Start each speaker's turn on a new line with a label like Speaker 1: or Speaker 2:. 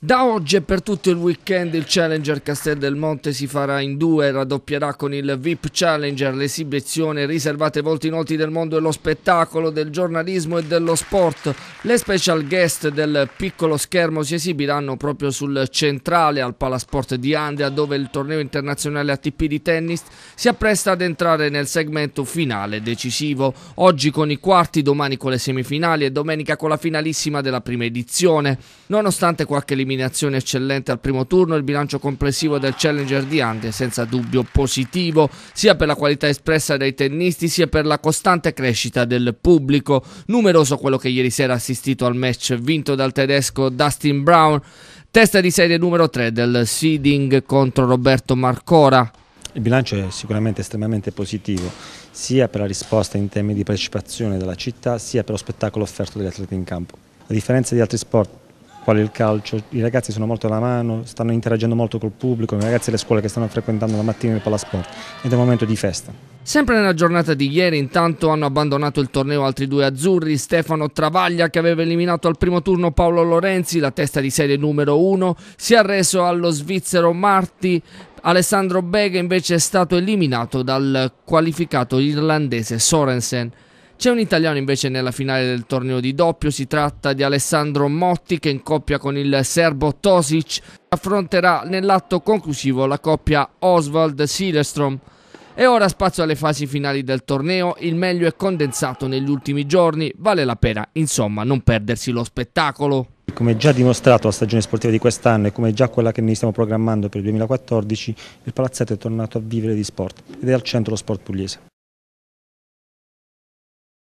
Speaker 1: Da oggi e per tutto il weekend il Challenger Castel del Monte si farà in due e raddoppierà con il VIP Challenger l'esibizione riservate ai volti noti del mondo dello spettacolo, del giornalismo e dello sport. Le special guest del piccolo schermo si esibiranno proprio sul centrale al Palasport di Andria dove il torneo internazionale ATP di tennis si appresta ad entrare nel segmento finale decisivo. Oggi con i quarti, domani con le semifinali e domenica con la finalissima della prima edizione. Nonostante qualche limitazione eliminazione eccellente al primo turno, il bilancio complessivo del challenger di Andy è senza dubbio positivo, sia per la qualità espressa dai tennisti, sia per la costante crescita del pubblico. Numeroso quello che ieri sera ha assistito al match vinto dal tedesco Dustin Brown, testa di serie numero 3 del seeding contro Roberto Marcora.
Speaker 2: Il bilancio è sicuramente estremamente positivo, sia per la risposta in termini di partecipazione della città, sia per lo spettacolo offerto dagli atleti in campo. A differenza di altri sport quale il calcio, i ragazzi sono molto alla mano, stanno interagendo molto col pubblico, i ragazzi delle scuole che stanno frequentando la mattina il palasport ed è un momento di festa.
Speaker 1: Sempre nella giornata di ieri intanto hanno abbandonato il torneo altri due azzurri, Stefano Travaglia che aveva eliminato al primo turno Paolo Lorenzi, la testa di serie numero uno, si è arreso allo svizzero Marti, Alessandro Bega invece è stato eliminato dal qualificato irlandese Sorensen. C'è un italiano invece nella finale del torneo di doppio, si tratta di Alessandro Motti che in coppia con il serbo Tosic affronterà nell'atto conclusivo la coppia Oswald Silestrom. E ora spazio alle fasi finali del torneo, il meglio è condensato negli ultimi giorni, vale la pena insomma non perdersi lo spettacolo.
Speaker 2: Come già dimostrato la stagione sportiva di quest'anno e come già quella che noi stiamo programmando per il 2014, il palazzetto
Speaker 1: è tornato a vivere di sport ed è al centro lo sport pugliese.